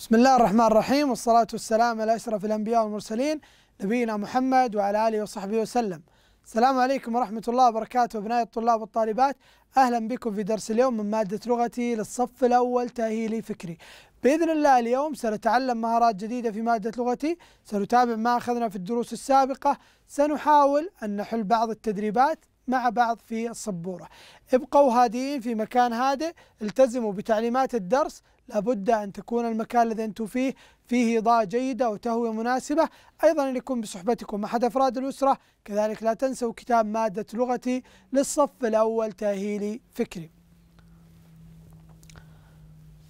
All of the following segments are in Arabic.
بسم الله الرحمن الرحيم والصلاة والسلام على أشرف الأنبياء والمرسلين نبينا محمد وعلى آله وصحبه وسلم السلام عليكم ورحمة الله وبركاته أبناء الطلاب والطالبات أهلا بكم في درس اليوم من مادة لغتي للصف الأول تأهيلي فكري بإذن الله اليوم سنتعلم مهارات جديدة في مادة لغتي سنتابع ما أخذنا في الدروس السابقة سنحاول أن نحل بعض التدريبات مع بعض في السبورة ابقوا هادئين في مكان هادئ التزموا بتعليمات الدرس لابد أن تكون المكان الذي أنتم فيه فيه إضاءة جيدة وتهوية مناسبة أيضا أن يكون بصحبتكم أحد أفراد الأسرة كذلك لا تنسوا كتاب مادة لغتي للصف الأول تأهيلي فكري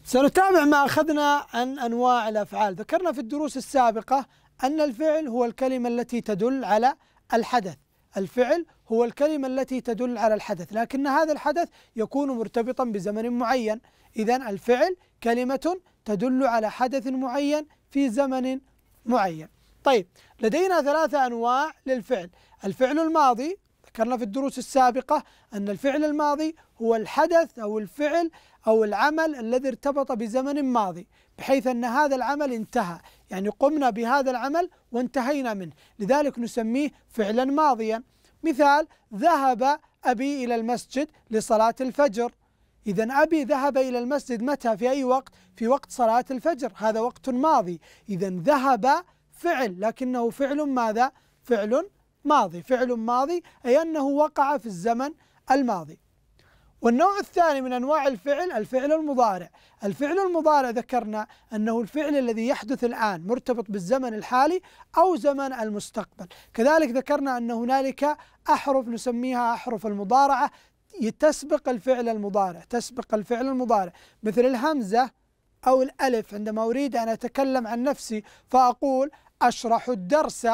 سنتابع ما أخذنا عن أنواع الأفعال ذكرنا في الدروس السابقة أن الفعل هو الكلمة التي تدل على الحدث الفعل هو الكلمة التي تدل على الحدث لكن هذا الحدث يكون مرتبطا بزمن معين إذا الفعل كلمة تدل على حدث معين في زمن معين طيب لدينا ثلاثة أنواع للفعل الفعل الماضي ذكرنا في الدروس السابقة أن الفعل الماضي هو الحدث أو الفعل أو العمل الذي ارتبط بزمن ماضي بحيث أن هذا العمل انتهى يعني قمنا بهذا العمل وانتهينا منه لذلك نسميه فعلا ماضيا مثال ذهب أبي إلى المسجد لصلاة الفجر إذا أبي ذهب إلى المسجد متى في أي وقت؟ في وقت صلاة الفجر هذا وقت ماضي إذا ذهب فعل لكنه فعل ماذا؟ فعل ماضي فعل ماضي أي أنه وقع في الزمن الماضي والنوع الثاني من أنواع الفعل الفعل المضارع الفعل المضارع ذكرنا أنه الفعل الذي يحدث الآن مرتبط بالزمن الحالي أو زمن المستقبل كذلك ذكرنا أن هنالك أحرف نسميها أحرف المضارعة تسبق الفعل المضارع تسبق الفعل المضارع مثل الهمزة أو الألف عندما أريد أن أتكلم عن نفسي فأقول أشرح الدرس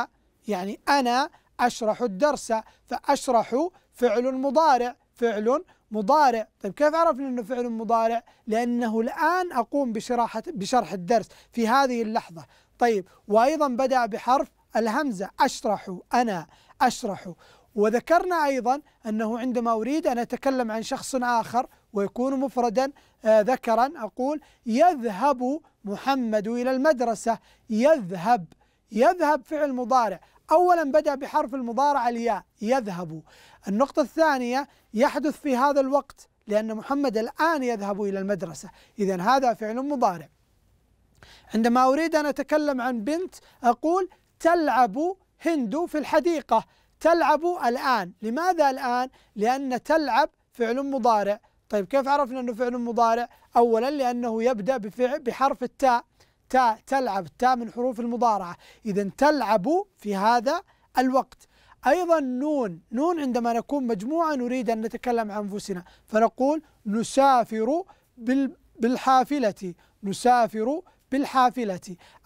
يعني أنا أشرح الدرس فأشرح فعل مضارع فعل مضارع طيب كيف عرفنا أنه فعل مضارع لأنه الآن أقوم بشراحة بشرح الدرس في هذه اللحظة طيب وأيضا بدأ بحرف الهمزة أشرح أنا أشرح وذكرنا أيضا أنه عندما أريد أن أتكلم عن شخص آخر ويكون مفردا آه، ذكرا أقول يذهب محمد إلى المدرسة يذهب يذهب فعل مضارع أولا بدأ بحرف المضارعة الياء يذهب النقطة الثانية يحدث في هذا الوقت لأن محمد الآن يذهب إلى المدرسة إذا هذا فعل مضارع عندما أريد أن أتكلم عن بنت أقول تلعب هند في الحديقة تلعب الآن لماذا الآن؟ لأن تلعب فعل مضارع طيب كيف عرفنا أنه فعل مضارع؟ أولا لأنه يبدأ بفعل بحرف التاء تا تلعب تا من حروف المضارعة إذا تلعب في هذا الوقت أيضا نون نون عندما نكون مجموعة نريد أن نتكلم عن أنفسنا فنقول نسافر بالحافلة نسافر بالحافلة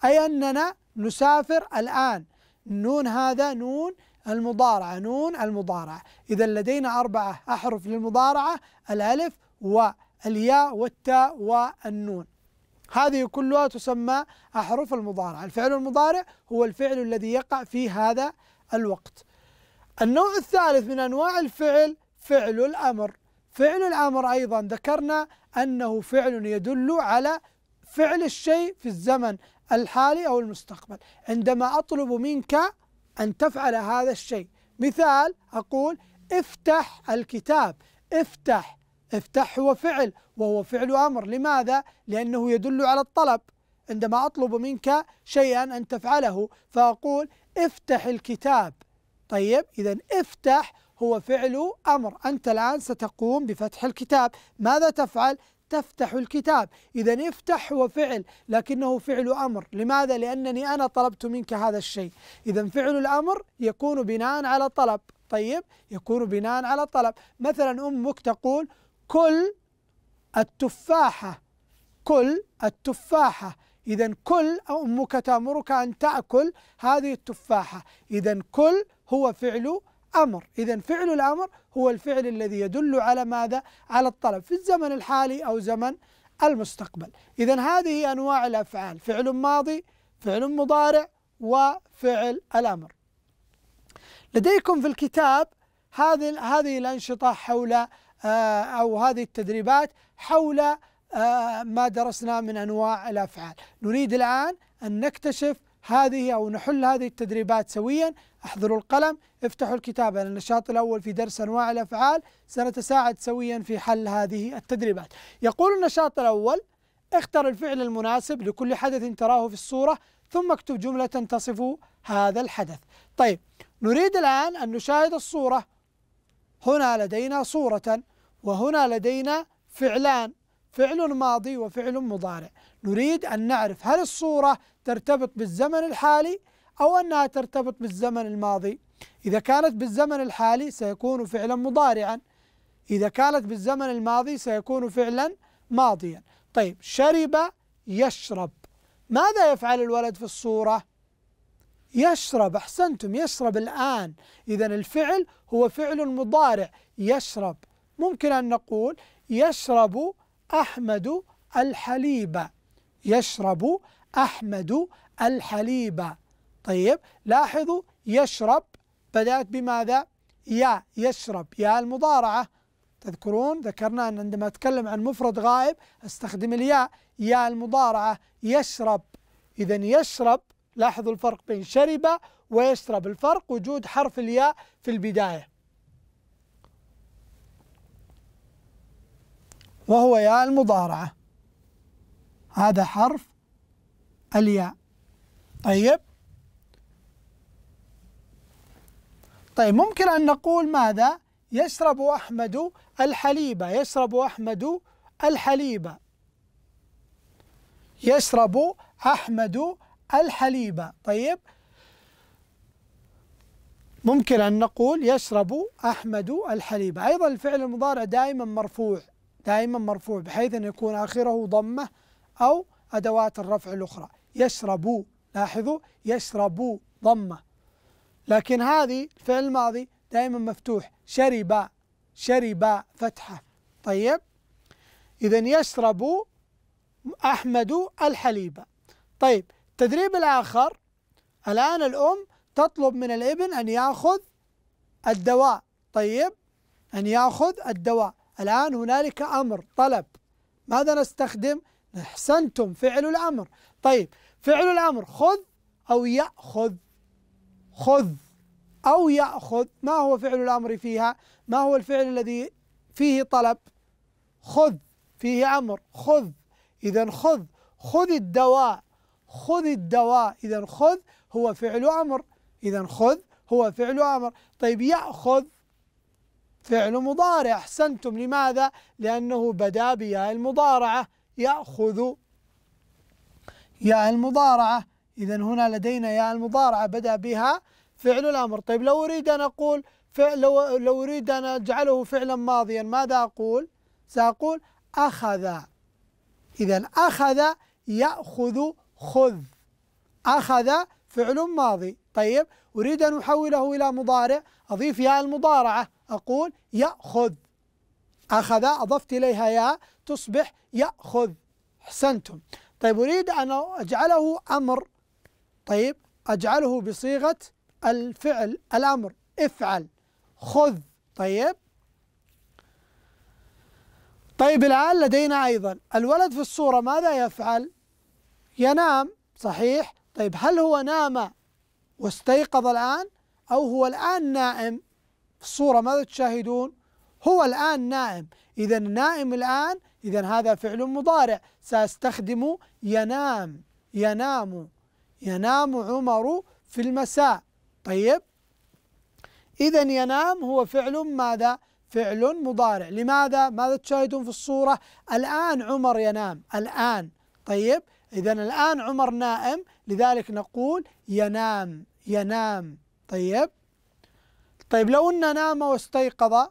أي أننا نسافر الآن نون هذا نون المضارعة نون المضارعة إذا لدينا أربعة أحرف للمضارعة الألف والياء والتاء والنون هذه كلها تسمى أحرف المضارع الفعل المضارع هو الفعل الذي يقع في هذا الوقت النوع الثالث من أنواع الفعل فعل الأمر فعل الأمر أيضا ذكرنا أنه فعل يدل على فعل الشيء في الزمن الحالي أو المستقبل عندما أطلب منك أن تفعل هذا الشيء مثال أقول افتح الكتاب افتح افتح هو فعل وهو فعل أمر لماذا؟ لأنه يدل على الطلب عندما أطلب منك شيئا أن تفعله فأقول افتح الكتاب طيب إذا افتح هو فعل أمر أنت الآن ستقوم بفتح الكتاب ماذا تفعل؟ تفتح الكتاب إذا افتح هو فعل لكنه فعل أمر لماذا؟ لأنني أنا طلبت منك هذا الشيء إذا فعل الأمر يكون بناء على طلب طيب يكون بناء على طلب مثلا أمك تقول كل التفاحة كل التفاحة إذا كل أو أمك تأمرك أن تأكل هذه التفاحة إذا كل هو فعل أمر إذا فعل الأمر هو الفعل الذي يدل على ماذا؟ على الطلب في الزمن الحالي أو زمن المستقبل إذا هذه أنواع الأفعال فعل ماضي فعل مضارع وفعل الأمر لديكم في الكتاب هذه هذه الأنشطة حول آه، أو هذه التدريبات حول آه، ما درسنا من أنواع الأفعال نريد الآن أن نكتشف هذه أو نحل هذه التدريبات سويا احضروا القلم افتحوا الكتاب على النشاط الأول في درس أنواع الأفعال سنتساعد سويا في حل هذه التدريبات يقول النشاط الأول اختر الفعل المناسب لكل حدث تراه في الصورة ثم اكتب جملة تصف هذا الحدث طيب نريد الآن أن نشاهد الصورة هنا لدينا صورة وهنا لدينا فعلان فعل ماضي وفعل مضارع نريد أن نعرف هل الصورة ترتبط بالزمن الحالي أو أنها ترتبط بالزمن الماضي إذا كانت بالزمن الحالي سيكون فعلا مضارعا إذا كانت بالزمن الماضي سيكون فعلا ماضيا طيب شرب يشرب ماذا يفعل الولد في الصورة يشرب أحسنتم يشرب الآن إذا الفعل هو فعل مضارع يشرب ممكن أن نقول يشرب أحمد الحليب يشرب أحمد الحليب طيب لاحظوا يشرب بدأت بماذا؟ يا يشرب يا المضارعة تذكرون ذكرنا أن عندما أتكلم عن مفرد غائب أستخدم الياء يا المضارعة يشرب إذا يشرب لاحظوا الفرق بين شرب ويشرب الفرق وجود حرف الياء في البداية وهو ياء المضارعة هذا حرف الياء طيب طيب ممكن أن نقول ماذا يشرب أحمد الحليب يشرب أحمد الحليب يشرب أحمد الحليب طيب ممكن أن نقول يشرب أحمد الحليب أيضا الفعل المضارع دائما مرفوع دائما مرفوع بحيث أن يكون آخره ضمة أو أدوات الرفع الأخرى يشرب لاحظوا يشرب ضمة لكن هذه الفعل الماضي دائما مفتوح شرب شرب فتحة طيب إذا يشرب أحمد الحليب طيب التدريب الآخر الآن الأم تطلب من الابن أن يأخذ الدواء طيب أن يأخذ الدواء الآن هنالك أمر طلب ماذا نستخدم؟ أحسنتم فعل الأمر طيب فعل الأمر خذ أو يأخذ خذ أو يأخذ ما هو فعل الأمر فيها؟ ما هو الفعل الذي فيه طلب؟ خذ فيه أمر خذ إذا خذ خذ الدواء خذ الدواء إذا خذ هو فعل أمر إذا خذ هو فعل أمر طيب يأخذ فعل مضارع أحسنتم لماذا؟ لأنه بدا بياء المضارعة يأخذ ياء المضارعة إذا هنا لدينا ياء المضارعة بدا بها فعل الأمر طيب لو أريد أن أقول فعل لو, لو أريد أن أجعله فعلا ماضيا ماذا أقول؟ سأقول أخذ إذا أخذ يأخذ خذ أخذ فعل ماضي طيب أريد أن أحوله إلى مضارع أضيف ياء المضارعة أقول يأخذ أخذ أضفت إليها ياء تصبح يأخذ أحسنتم طيب أريد أن أجعله أمر طيب أجعله بصيغة الفعل الأمر افعل خذ طيب طيب الآن لدينا أيضا الولد في الصورة ماذا يفعل ينام صحيح طيب هل هو نام واستيقظ الآن أو هو الآن نائم في الصورة ماذا تشاهدون هو الآن نائم إذا نائم الآن إذا هذا فعل مضارع سأستخدم ينام ينام ينام عمر في المساء طيب إذا ينام هو فعل ماذا فعل مضارع لماذا ماذا تشاهدون في الصورة الآن عمر ينام الآن طيب إذا الآن عمر نائم لذلك نقول ينام ينام طيب طيب لو أن نام واستيقظ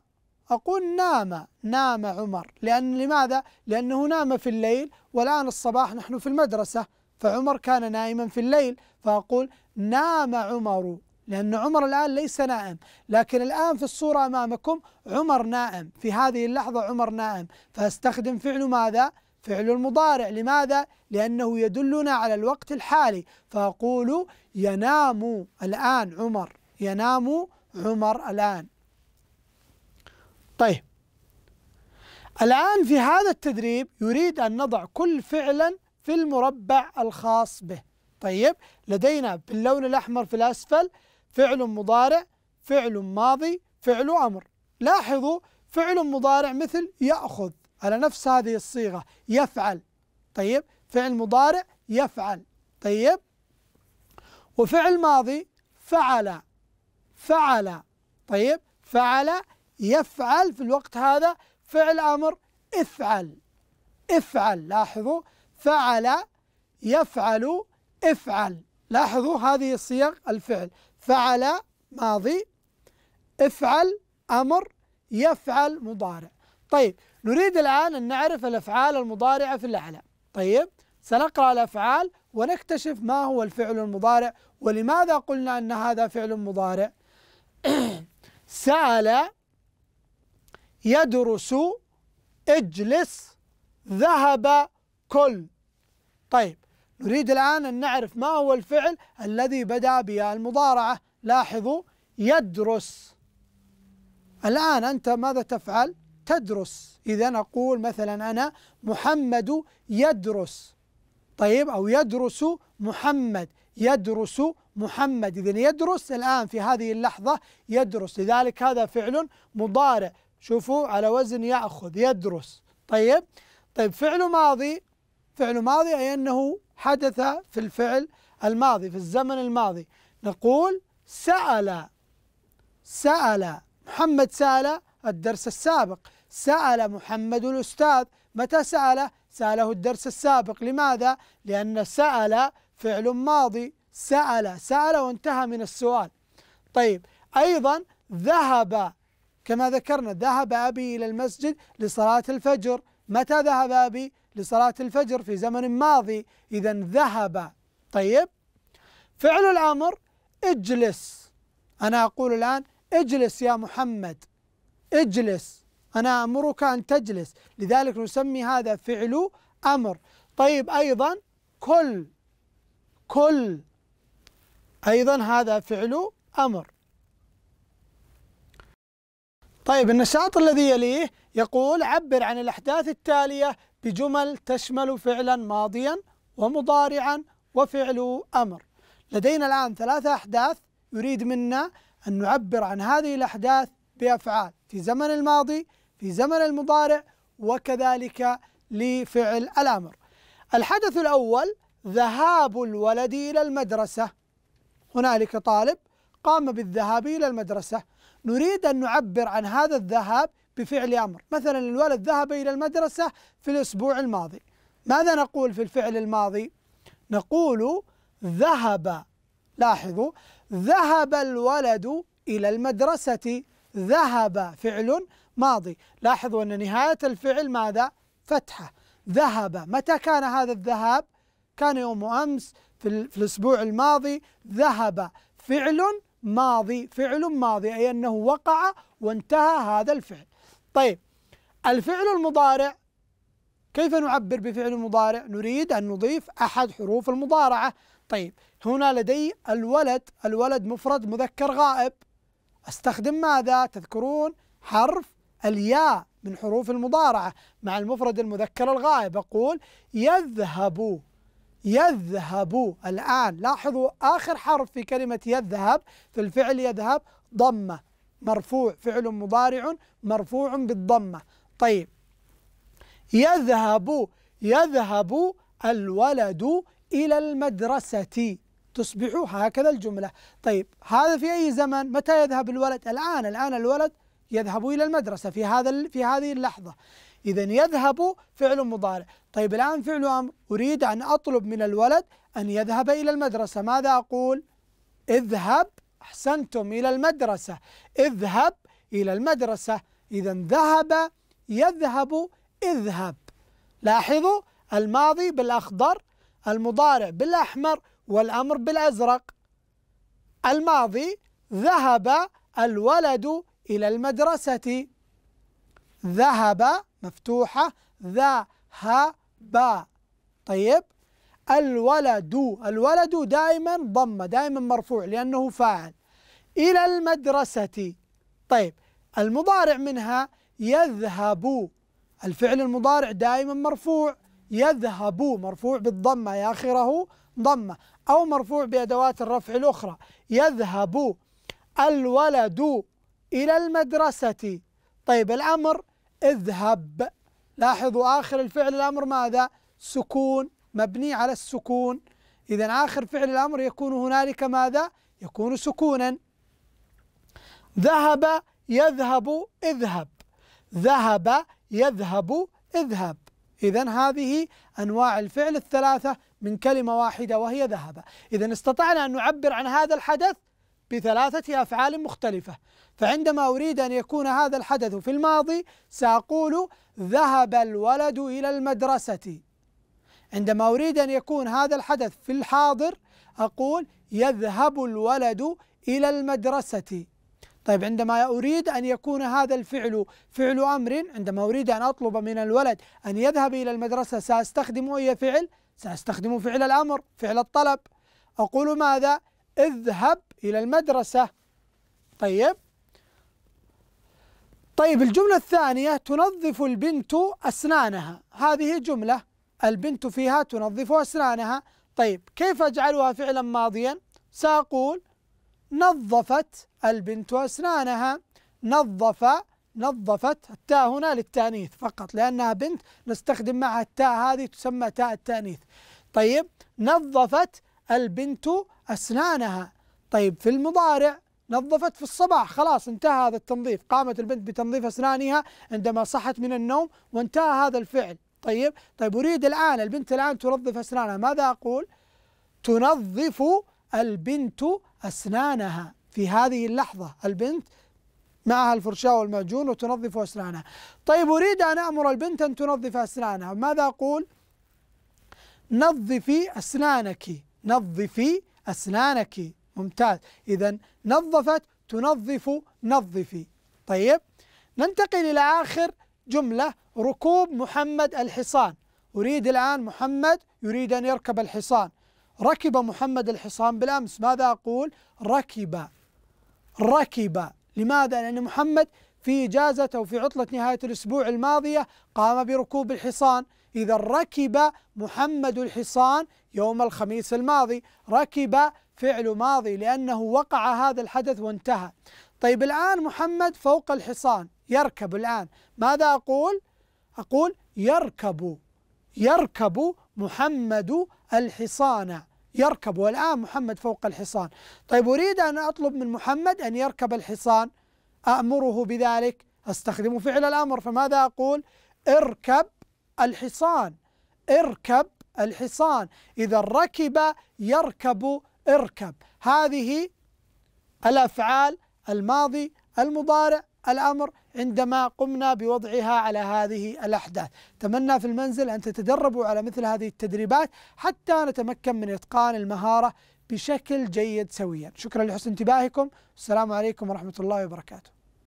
أقول نام نام عمر لأن لماذا؟ لأنه نام في الليل والآن الصباح نحن في المدرسة فعمر كان نائما في الليل فأقول نام عمر لأن عمر الآن ليس نائم لكن الآن في الصورة أمامكم عمر نائم في هذه اللحظة عمر نائم فأستخدم فعل ماذا؟ فعل المضارع لماذا؟ لأنه يدلنا على الوقت الحالي فأقول ينام الآن عمر ينام عمر الآن طيب الآن في هذا التدريب يريد أن نضع كل فعلا في المربع الخاص به طيب لدينا باللون الأحمر في الأسفل فعل مضارع فعل ماضي فعل أمر لاحظوا فعل مضارع مثل يأخذ على نفس هذه الصيغة يفعل طيب فعل مضارع يفعل طيب وفعل ماضي فعل فعل طيب فعل يفعل في الوقت هذا فعل أمر افعل افعل لاحظوا فعل يفعل افعل لاحظوا هذه الصيغ الفعل فعل ماضي افعل أمر يفعل مضارع طيب نريد الآن أن نعرف الأفعال المضارعة في الأعلى طيب سنقرأ الأفعال ونكتشف ما هو الفعل المضارع ولماذا قلنا أن هذا فعل مضارع سأل يدرس اجلس ذهب كل طيب نريد الآن أن نعرف ما هو الفعل الذي بدأ المضارعة لاحظوا يدرس الآن أنت ماذا تفعل تدرس إذا أقول مثلا أنا محمد يدرس طيب أو يدرس محمد يدرس محمد إذا يدرس الآن في هذه اللحظة يدرس لذلك هذا فعل مضارع شوفوا على وزن يأخذ يدرس طيب طيب فعل ماضي فعل ماضي أي أنه حدث في الفعل الماضي في الزمن الماضي نقول سأل سأل محمد سأل الدرس السابق سأل محمد الأستاذ متى سأله؟ سأله الدرس السابق لماذا؟ لأن سأل فعل ماضي سأل سأل وانتهى من السؤال طيب أيضا ذهب كما ذكرنا ذهب أبي إلى المسجد لصلاة الفجر متى ذهب أبي؟ لصلاة الفجر في زمن ماضي إذا ذهب طيب فعل الأمر اجلس أنا أقول الآن اجلس يا محمد اجلس أنا أمرك أن تجلس لذلك نسمي هذا فعل أمر طيب أيضا كل كل أيضا هذا فعل أمر طيب النشاط الذي يليه يقول عبر عن الأحداث التالية بجمل تشمل فعلا ماضيا ومضارعا وفعل أمر لدينا الآن ثلاثة أحداث يريد منا أن نعبر عن هذه الأحداث بأفعال في زمن الماضي في زمن المضارع وكذلك لفعل الامر. الحدث الاول ذهاب الولد الى المدرسه. هنالك طالب قام بالذهاب الى المدرسه. نريد ان نعبر عن هذا الذهاب بفعل امر، مثلا الولد ذهب الى المدرسه في الاسبوع الماضي. ماذا نقول في الفعل الماضي؟ نقول ذهب لاحظوا ذهب الولد إلى المدرسة ذهب فعل ماضي لاحظوا أن نهاية الفعل ماذا؟ فتحة ذهب متى كان هذا الذهاب؟ كان يوم أمس في, في الأسبوع الماضي ذهب فعل ماضي فعل ماضي أي أنه وقع وانتهى هذا الفعل طيب الفعل المضارع كيف نعبر بفعل مضارع؟ نريد أن نضيف أحد حروف المضارعة طيب هنا لدي الولد الولد مفرد مذكر غائب استخدم ماذا؟ تذكرون حرف الياء من حروف المضارعة مع المفرد المذكر الغائب أقول يذهب يذهب الآن لاحظوا آخر حرف في كلمة يذهب في الفعل يذهب ضمة مرفوع فعل مضارع مرفوع بالضمة طيب يذهب يذهب الولد إلى المدرسة تصبح هكذا الجملة طيب هذا في أي زمن متى يذهب الولد الآن الآن الولد يذهب إلى المدرسة في هذا في هذه اللحظة إذا يذهب فعل مضارع طيب الآن فعل أمر أريد أن أطلب من الولد أن يذهب إلى المدرسة ماذا أقول اذهب أحسنتم إلى المدرسة اذهب إلى المدرسة إذا ذهب يذهب اذهب لاحظوا الماضي بالأخضر المضارع بالأحمر والأمر بالأزرق الماضي ذهب الولد إلى المدرسة ذهب مفتوحة ذهب طيب الولد الولد دائما ضمة دائما مرفوع لأنه فاعل إلى المدرسة طيب المضارع منها يذهب الفعل المضارع دائما مرفوع يذهب مرفوع بالضمة يا آخره ضمة أو مرفوع بأدوات الرفع الأخرى يذهب الولد إلى المدرسة طيب الأمر اذهب لاحظوا آخر الفعل الأمر ماذا سكون مبني على السكون إذا آخر فعل الأمر يكون هنالك ماذا يكون سكونا ذهب يذهب اذهب ذهب يذهب اذهب إذا هذه أنواع الفعل الثلاثة من كلمة واحدة وهي ذهب إذا استطعنا أن نعبر عن هذا الحدث بثلاثة أفعال مختلفة فعندما أريد أن يكون هذا الحدث في الماضي سأقول ذهب الولد إلى المدرسة عندما أريد أن يكون هذا الحدث في الحاضر أقول يذهب الولد إلى المدرسة طيب عندما أريد أن يكون هذا الفعل فعل أمر عندما أريد أن أطلب من الولد أن يذهب إلى المدرسة سأستخدم أي فعل؟ سأستخدم فعل الأمر فعل الطلب أقول ماذا؟ اذهب إلى المدرسة طيب طيب الجملة الثانية تنظف البنت أسنانها هذه جملة البنت فيها تنظف أسنانها طيب كيف أجعلها فعلا ماضيا سأقول نظفت البنت أسنانها نظف نظفت التاء هنا للتأنيث فقط لأنها بنت نستخدم معها التاء هذه تسمى تاء التأنيث طيب نظفت البنت أسنانها طيب في المضارع نظفت في الصباح خلاص انتهى هذا التنظيف قامت البنت بتنظيف أسنانها عندما صحت من النوم وانتهى هذا الفعل طيب طيب أريد الآن البنت الآن تنظف أسنانها ماذا أقول تنظف البنت أسنانها في هذه اللحظة البنت معها الفرشاة والمعجون وتنظف أسنانها طيب أريد أن أمر البنت أن تنظف أسنانها ماذا أقول نظفي أسنانك نظفي أسنانك ممتاز إذا نظفت تنظف نظفي طيب ننتقل إلى آخر جملة ركوب محمد الحصان أريد الآن محمد يريد أن يركب الحصان ركب محمد الحصان بالأمس ماذا أقول ركب ركب لماذا لأن محمد في إجازة أو في عطلة نهاية الأسبوع الماضية قام بركوب الحصان إذا ركب محمد الحصان يوم الخميس الماضي ركب فعل ماضي لأنه وقع هذا الحدث وانتهى طيب الآن محمد فوق الحصان يركب الآن ماذا أقول؟ أقول يركب يركب محمد الحصان يركب والآن محمد فوق الحصان طيب أريد أن أطلب من محمد أن يركب الحصان أمره بذلك أستخدم فعل الأمر فماذا أقول اركب الحصان اركب الحصان إذا ركب يركب اركب هذه الأفعال الماضي المضارع الأمر عندما قمنا بوضعها على هذه الأحداث تمنى في المنزل أن تتدربوا على مثل هذه التدريبات حتى نتمكن من إتقان المهارة بشكل جيد سويا شكرا لحسن انتباهكم السلام عليكم ورحمة الله وبركاته